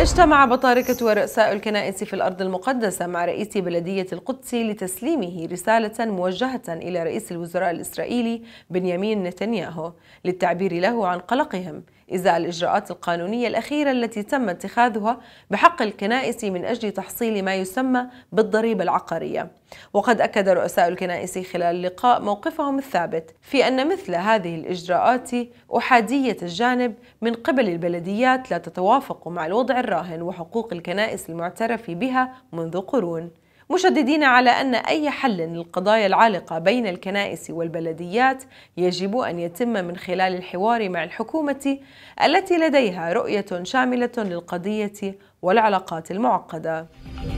اجتمع بطاركة ورؤساء الكنائس في الأرض المقدسة مع رئيس بلدية القدس لتسليمه رسالة موجهة إلى رئيس الوزراء الإسرائيلي بنيامين نتنياهو للتعبير له عن قلقهم إزاء الإجراءات القانونية الأخيرة التي تم اتخاذها بحق الكنائس من أجل تحصيل ما يسمى بالضريبة العقارية وقد أكد رؤساء الكنائس خلال اللقاء موقفهم الثابت في أن مثل هذه الإجراءات أحادية الجانب من قبل البلديات لا تتوافق مع الوضع الراهن وحقوق الكنائس المعترف بها منذ قرون مشددين على أن أي حل للقضايا العالقة بين الكنائس والبلديات يجب أن يتم من خلال الحوار مع الحكومة التي لديها رؤية شاملة للقضية والعلاقات المعقدة.